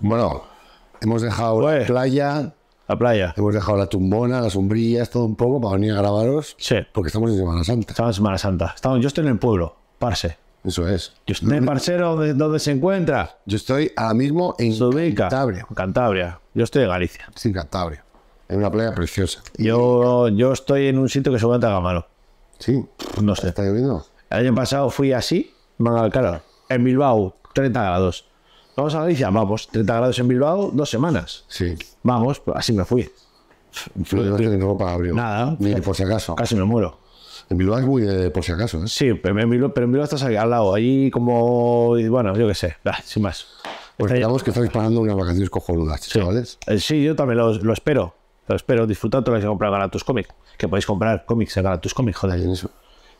Bueno, hemos dejado la pues, playa. La playa. Hemos dejado la tumbona, las sombrillas, todo un poco para venir a grabaros. Sí. Porque estamos en Semana Santa. Estamos en Semana Santa. Estamos, yo estoy en el pueblo, parce. Eso es. ¿Y usted, parcero, dónde se encuentra? Yo estoy ahora mismo en Cantabria. Cantabria. Yo estoy en Galicia. Sí, Cantabria. En una playa preciosa. Yo, yo estoy en un sitio que seguramente haga malo. Sí. No sé. ¿Está lloviendo? El año pasado fui así, En Bilbao, 30 grados. Vamos a Galicia, vamos, 30 grados en Bilbao, dos semanas. Sí. Vamos, pues así me fui. No ni ropa, abrió. Nada. Ni por si acaso. Casi me muero. En Bilbao es muy por si acaso, ¿eh? Sí, pero en Bilbao, pero en estás al lado. Ahí como, bueno, yo qué sé, sin más. Pues esperamos que estáis pagando unas vacaciones cojonudas, sí. ¿vale? Eh, sí, yo también lo, espero. Lo espero. Disfrutad todo lo que comprar Galatus cómics. Que podéis comprar cómics en Galatus cómics, joder. eso.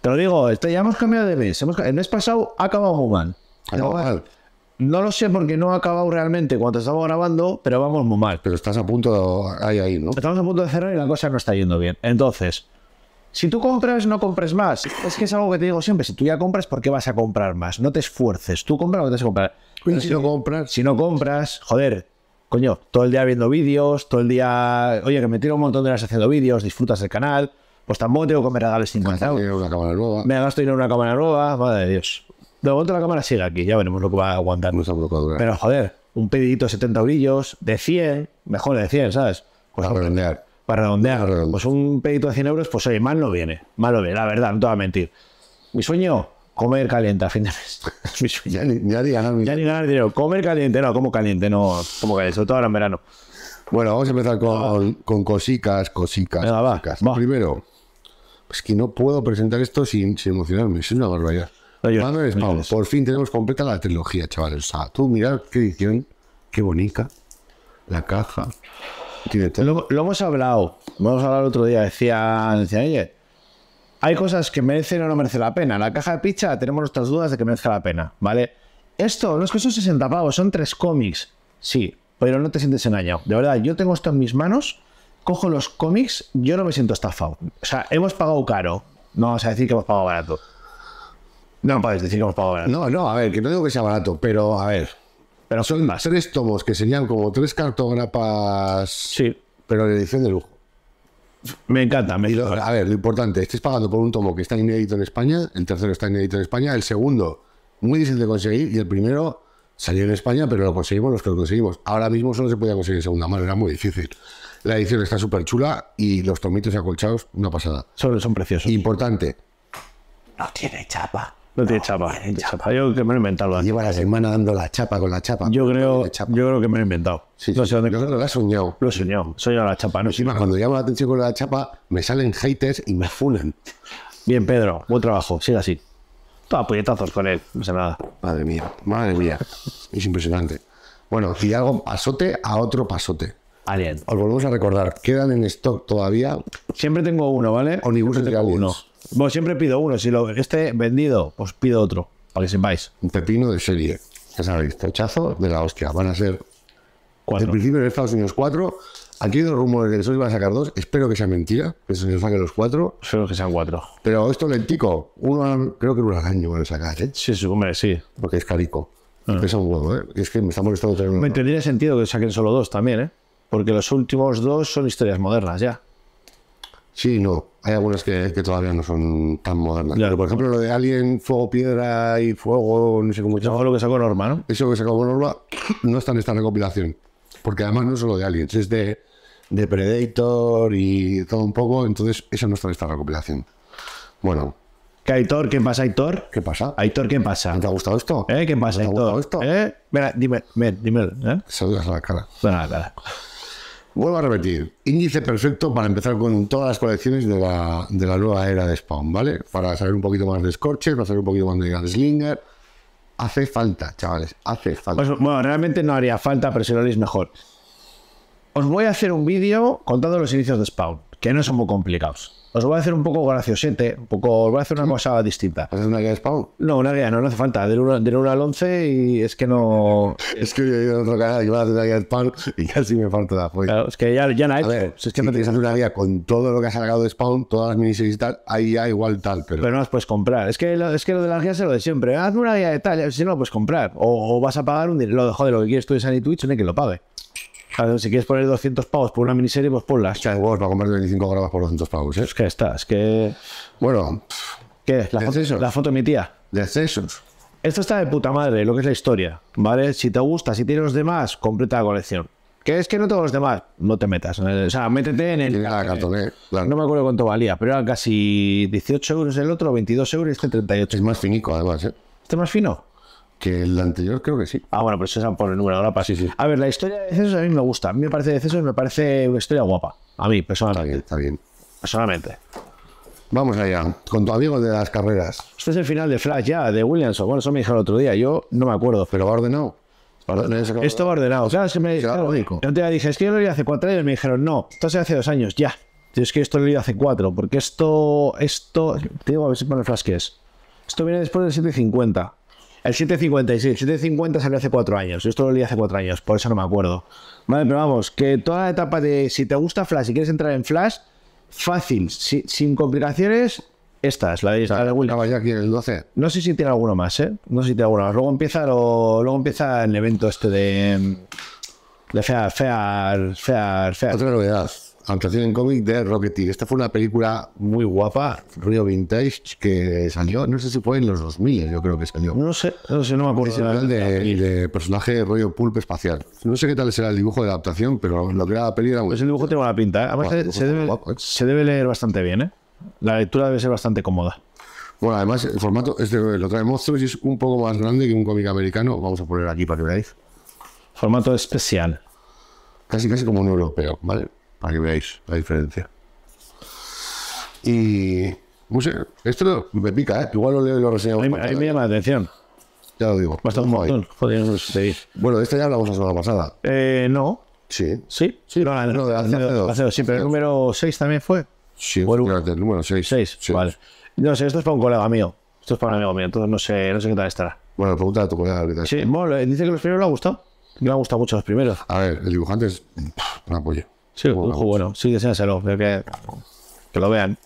Te lo digo, ya hemos cambiado de mes. el mes pasado ha acabado Human. No lo sé porque no ha acabado realmente cuando estamos grabando, pero vamos muy mal. Pero estás a punto de ahí, ahí, ¿no? Estamos a punto de cerrar y la cosa no está yendo bien. Entonces, si tú compras, no compres más. Es que es algo que te digo siempre. Si tú ya compras, ¿por qué vas a comprar más? No te esfuerces. Tú compras lo que te vas a comprar. si no compras. Si no compras, joder, coño, todo el día viendo vídeos, todo el día. Oye, que me tiro un montón de horas haciendo vídeos, disfrutas del canal. Pues tampoco tengo que a regales 50 euros. Me gasto dinero en una cámara nueva, madre de Dios. De momento la cámara sigue aquí, ya veremos lo que va a aguantar. Pero joder, un pedidito de 70 brillos, de 100, mejor de 100, ¿sabes? Pues para redondear. Para redondear. Pues un pedidito de 100 euros, pues oye, mal no viene. Mal no viene, la verdad, no te voy a mentir. Mi sueño, comer caliente a fin de mes. ya, ni, ya, ni ganar, ya ni ganar dinero. Comer caliente, no, como caliente, no, como caliente, sobre todo ahora en verano. Bueno, vamos a empezar con, con cosicas, cosicas. cosicas. Primero, es que no puedo presentar esto sin, sin emocionarme, es una barbaridad. Manuel por fin tenemos completa la trilogía, chavales. O tú mirad qué edición, qué bonita. La caja. Tiene lo, hemos hablado. Lo hemos hablado el otro día. Decían, oye, hay cosas que merecen o no merecen la pena. La caja de pizza tenemos nuestras dudas de que merezca la pena, ¿vale? Esto no es que son 60 pavos, son tres cómics. Sí, pero no te sientes engañado. De verdad, yo tengo esto en mis manos, cojo los cómics, yo no me siento estafado. O sea, hemos pagado caro. No vamos a decir que hemos pagado barato. No puedes decir No, no, a ver, que no digo que sea barato, pero a ver. Pero son más. tres tomos que serían como tres cartógrafas. Sí. Pero en edición de lujo. Me encanta, A ver, lo importante, estés pagando por un tomo que está inédito en España, el tercero está inédito en España, el segundo, muy difícil de conseguir, y el primero salió en España, pero lo conseguimos los que lo conseguimos. Ahora mismo solo se podía conseguir en segunda mano, era muy difícil. La edición está súper chula y los tomitos acolchados, una pasada. Solo son preciosos. Importante. No tiene chapa. No tiene chapa. Yo creo que me lo he inventado. Lleva la semana dando la chapa con la chapa. Yo creo, Yo creo que me lo he inventado. no sé dónde. Yo creo que lo he soñado. Lo he soñado. Soñado la chapa. No Encima, cuando llamo la atención con la chapa, me salen haters y me funen. Bien, Pedro. Buen trabajo. Sigue así. Toma puñetazos con él. No sé nada. Madre mía. Madre mía. Es impresionante. Bueno, si algo pasote a otro pasote. Alien. Ah, Os volvemos a recordar. Quedan en stock todavía. Siempre tengo uno, ¿vale? O Onibus de de uno. Bueno, siempre pido uno. Si lo, este vendido, os pues pido otro, para que sepáis. Un pepino de serie. Ya sabéis, techazo de la hostia. Van a ser. Cuatro. En principio en Estados Unidos cuatro. Aquí hay dos rumores de que solo iban a sacar dos. Espero que sea mentira, que se saquen los cuatro. Espero que sean cuatro. Pero esto lentico. Uno, creo que es un año van a sacar, Sí, sí, hombre, sí. Porque es carico. Ah. un huevo, ¿eh? Es que me está molestando tener uno. Me tendría sentido que saquen solo dos también, ¿eh? Porque los últimos dos son historias modernas ya. Sí, no. Hay algunas que, todavía no son tan modernas. Claro. por ejemplo, lo de Alien, Fuego, Piedra y Fuego, no sé cómo se llama. lo que sacó Norma, ¿no? Eso que sacó Norma no está en esta recopilación. Porque además no es solo de Alien es de, de Predator y todo un poco. Entonces, eso no está en esta recopilación. Bueno. ¿Qué Aitor? ¿Qué pasa, Aitor? ¿Qué pasa? Aitor, ¿qué pasa? ¿Te ha gustado esto? ¿Eh? ¿Qué pasa, ¿Te ha Aitor? gustado esto? ¿Eh? Mira, dime, dime, ¿eh? Saludas a la cara. Bueno, a la cara. Vuelvo a repetir, índice perfecto para empezar con todas las colecciones de la, nueva era de Spawn, ¿vale? Para saber un poquito más de Scorchers, para saber un poquito más de Gunslinger. Hace falta, chavales, hace falta. Pues, bueno, realmente no haría falta, pero si lo haréis mejor. Os voy a hacer un vídeo contando los inicios de Spawn, que no son muy complicados. Os voy a hacer un poco graciosete, un poco, os voy a hacer una cosa distinta. hacer una guía de Spawn? No, una guía no, no hace falta. de 1, al 11 y es que no... es que yo he ido a otro canal y voy a hacer una guía de Spawn y casi me falta la fuente Claro, es que ya, ya no A ver, si es que no tienes que hacer una guía con todo lo que has sacado de Spawn, todas las minis y tal, ahí ya igual tal, pero... Pero no las puedes comprar. Es que lo, es que lo de las guías es lo de siempre. Hazme una guía de tal, si no lo puedes comprar. O, vas a pagar un dinero, lo de joder, lo que quieres tú de San Twitch, no hay que lo pague si quieres poner 200 pavos por una miniserie, pues ponlas. vos va a comer 25 gramos por 200 pavos, ¿eh? Es que está, es que... Bueno... ¿Qué? ¿La, foto, la foto de mi tía? De accesos. Esto está de puta madre, lo que es la historia, ¿vale? Si te gusta, si tienes los demás, completa la colección. ¿Qué es que no tengo los demás? No te metas. O sea, métete en el. No me acuerdo cuánto valía, pero eran casi 18 euros el otro, 22 euros este y este 38. Es más finico, además. ¿eh? ¿Este más fino? Que el anterior creo que sí. Ah, bueno, pues eso se por el número, ahora pasa. Sí, sí. A ver, la historia de Cesos a mí me gusta. A mí me parece de Cesos, me parece una historia guapa. A mí, personalmente. Está bien, está bien. Personalmente. Vamos allá, con tu amigo de las carreras. Este es el final de Flash ya, de Williamson. Bueno, eso me dijeron el otro día, yo no me acuerdo. Pero va ordenado. Esto va ordenado. Claro, es que me claro. Claro, Yo te dije, es que yo lo leí hace cuatro años. Me dijeron, no, esto se hace dos años, ya. Es que esto lo leí hace cuatro, porque esto, esto, te digo a ver si pone flash que es. Esto viene después del 750. El 756, 750 salió hace cuatro años. Yo esto lo leí hace cuatro años, por eso no me acuerdo. Vale, pero vamos, que toda la etapa de si te gusta Flash y quieres entrar en Flash, fácil, sin complicaciones, esta es la de, la de ya aquí el 12. No sé si tiene alguno más, ¿eh? No sé si tiene alguno más. Luego empieza, lo, luego empieza el evento este de. de Fear, Fear, Fear, Fear. Otra novedad adaptación en cómic de Rocketeer. Esta fue una película muy guapa, Río Vintage, que salió, no sé si fue en los 2000, yo creo que salió. No sé, no sé, no me acuerdo. El de, de, personaje rollo pulp espacial. No sé qué tal será el dibujo de la adaptación, pero lo que era la peli era muy... Es pues el dibujo tiene buena pinta, ¿eh? Además, ¿eh? se, debe, leer bastante bien, ¿eh? La lectura debe ser bastante cómoda. Bueno, además, el formato este lo trae Monstruos y es un poco más grande que un cómic americano. Vamos a poner aquí para que veáis. Formato especial. Casi, casi como un europeo, ¿vale? para que veáis la diferencia. Y no sé, esto me pica, ¿eh? igual lo leo y lo reseño. Ahí, mí me llama la atención. Ya lo digo. Basta un montón. Joder, seguir. Bueno, de esta ya hablamos la semana pasada. Eh, no. Sí. Sí, sí. No, no de hace, dos. Sí, pero el número 6 también fue. Sí, bueno el, número 6. sí. vale. No sé, esto es para un colega mío. Esto es para un amigo mío, entonces no sé, no sé qué tal estará. Bueno, pregunta a tu colega ahorita. Sí, bueno, dice que los primeros le ha gustado. Le ha gustado mucho los primeros. A ver, el dibujante es un apoyo Sí, un bueno. Sí, deséaselo, pero que, que lo vean.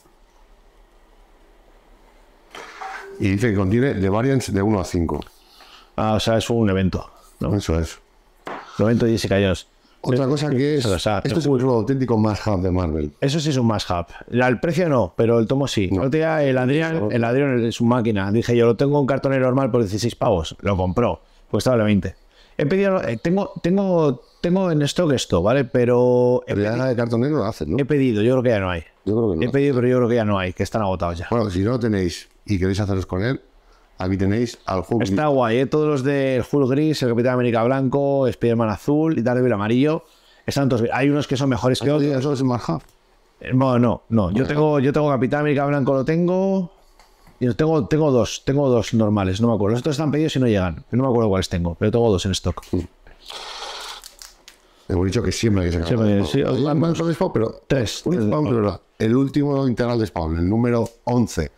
Y dice que contiene de Variance de 1 a 5. Ah, o sea, es un evento. ¿no? Eso es. Un evento de Jessica Jones. Otra cosa que es. esto es un auténtico mashup de Marvel. Eso sí es un mashup. El precio no, pero el tomo sí. No. el Adrián, el Adrián es su máquina. Dije, yo lo tengo un cartonero normal por 16 pavos. Lo compró. Pues estaba 20. He pedido. Eh, tengo, tengo, tengo en stock esto, ¿vale? Pero. de cartón negro lo hacen, ¿no? He pedido, yo creo que ya no hay. que He pedido, pero yo creo que ya no hay, que están agotados ya. Bueno, si no lo tenéis y queréis haceros con él, aquí tenéis al Hulk. Está guay, ¿eh? Todos los del Hulk gris, el Capitán América blanco, Spider-Man azul y Daredevil amarillo. Están todos. Hay unos que son mejores que ah, otros. Eso es eh, No, no, no. Yo tengo, yo tengo Capitán América Blanco, lo tengo tengo, tengo dos, tengo dos normales, no me acuerdo. estos otros están pedidos y no llegan. no me acuerdo cuáles tengo, pero tengo dos en stock. Mm. Hemos dicho que siempre hay que sacar. sí, de Tres. el último integral de spawn, el número 11.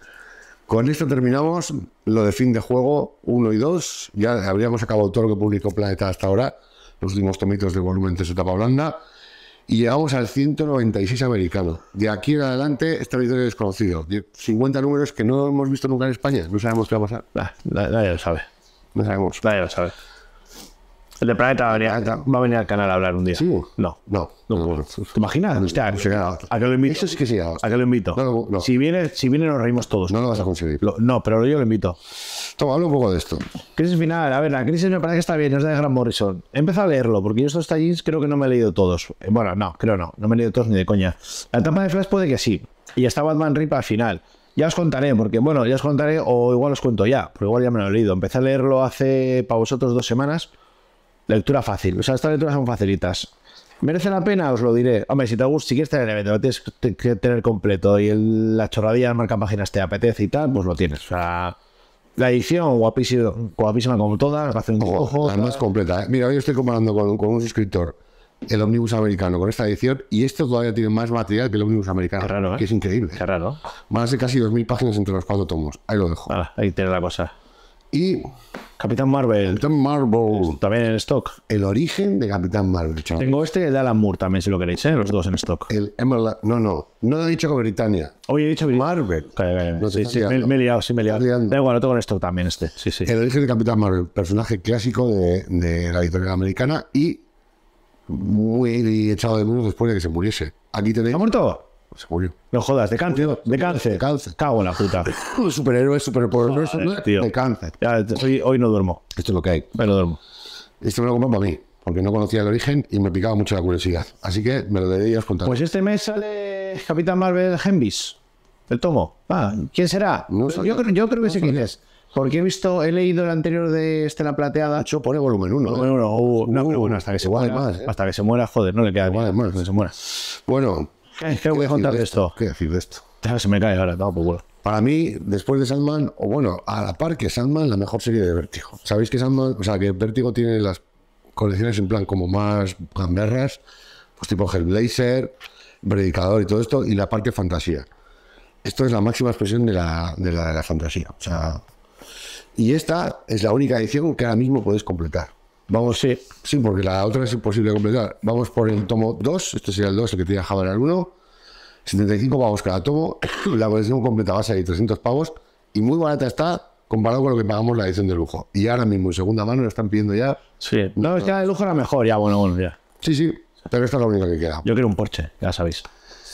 Con esto terminamos lo de fin de juego 1 y 2. Ya habríamos acabado todo lo que publicó Planeta hasta ahora. Los últimos tomitos de volumen de su etapa blanda y llegamos al 196 americano. De aquí en adelante este es territorio desconocido. 50 números que no hemos visto nunca en España. No sabemos qué va a pasar. nadie lo sabe. No sabemos. Nadie lo sabe. El de Planeta ah, va a, venir, al canal a hablar un día. Sí. No. No. ¿Te imaginas? a que lo invito. Eso lo Si, viene, si viene, nos reímos todos. No lo vas a conseguir. no, pero yo lo invito. Toma, habla un poco de esto. Crisis final. A ver, la crisis me parece que está bien. Es de Gran Morrison. Empieza a leerlo porque yo estos tallins creo que no me he leído todos. Eh, bueno, no, creo no. No me he leído todos ni de coña. La etapa de Flash puede que sí. Y está Batman Rip al final. Ya os contaré, porque bueno, ya os contaré, o igual os cuento ya, Porque igual ya me lo he leído. Empecé a leerlo hace para vosotros dos semanas Lectura fácil. O sea, estas lecturas son facilitas. ¿Merece la pena? Os lo diré. Hombre, si te gusta, si quieres tener el evento, tienes que tener completo y el, la chorradilla marca páginas te apetece y tal, pues lo tienes. O sea, la edición guapísima, guapísima como todas, hace un ojo, La más completa. ¿eh? Mira, hoy estoy comparando con, un suscriptor el Omnibus americano con esta edición y esto todavía tiene más material que el ómnibus americano. ¿eh? Que es increíble. Qué raro. Van a ser casi 2.000 páginas entre los cuatro tomos. Ahí lo dejo. ahí tiene la cosa. Y Capitán Marvel. Capitán Marvel. También en stock. El origen de Capitán Marvel, Tengo este de Alan Moore también, si lo queréis, ¿eh? Los dos en stock. El No, no. No he dicho con Britannia. Oye, he dicho Marvel. No me, he liado, sí, me he liado. Da igual, lo tengo en stock también este. Sí, sí. El origen de Capitán Marvel, personaje clásico de, la historia americana y muy echado de menos después de que se muriese. Aquí tenéis. ¿Ha muerto? Se No jodas, de cáncer. de cáncer. Cago en la puta. Superhéroe, superpoderoso. De cáncer. Ya, hoy, no duermo. Esto es lo que hay. Hoy no duermo. Esto me lo compro para mí, porque no conocía el origen y me picaba mucho la curiosidad. Así que me lo deberías contar. Pues este mes sale Capitán Marvel Hemvis. El tomo. Ah, ¿Quién será? yo, creo, que sé quién es. Porque he visto, he leído el anterior de Estela Plateada. Yo pone volumen 1. Volumen 1. ¿eh? Uh, uh, hasta que se muera. ¿eh? Hasta que se muera, joder, no le queda igual. Más. Que se muera. Bueno, ¿Qué, voy a contar de esto? ¿Qué decir de esto? se me cae ahora, pues Para mí, después de Sandman, o bueno, a la par que Sandman, la mejor serie de Vértigo. Sabéis que Sandman, o sea, que Vértigo tiene las colecciones en plan como más gamberras, pues tipo Hellblazer, Predicador y todo esto, y la parte fantasía. Esto es la máxima expresión de la, fantasía. y esta es la única edición que ahora mismo podéis completar. Vamos, sí. sí, porque la otra es imposible de completar. Vamos por el tomo 2, este sería el 2, el que te dejaban al 1. 75 pavos cada tomo, la colección completa va a salir 300 pavos y muy barata está comparado con lo que pagamos la edición de lujo. Y ahora mismo en segunda mano lo están pidiendo ya. Sí, no, es que de lujo era mejor, ya, bueno, bueno, ya. Sí, sí, pero esta es la única que queda. Yo quiero un Porsche, ya sabéis.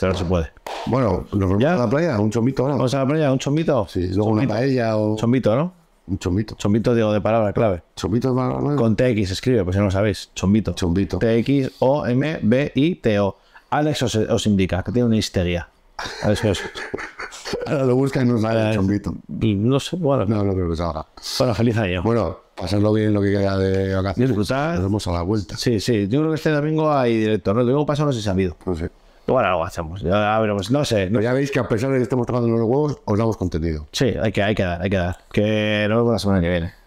Pero no se puede. Bueno, nos vamos a la playa, un chomito ahora. ¿no? Vamos a la playa, un chomito. Sí, luego una paella o. Chomito, ¿no? Chombito. Chombito, digo, de palabra clave. Chombito de palabra clave. Con TX escribe, pues ya no lo sabéis. Chombito. Chombito. tx o m b i t o Alex os, indica que tiene una histeria. Alex os... Ahora lo busca y no sale el chombito. No sé, bueno. No, no creo que haga. Bueno, feliz año. Bueno, pasarlo bien lo que queda de vacaciones. Disfrutar. Nos vemos a la vuelta. Sí, sí. Yo creo que este domingo hay directo. ¿no? El domingo pasado no se ha habido. No sé. Igual algo hacemos. Ya veremos, no sé. ya veis que a pesar de que estemos tomando los huevos, os damos contenido. Sí, hay que, hay que dar, hay que dar. Que nos vemos la semana que viene.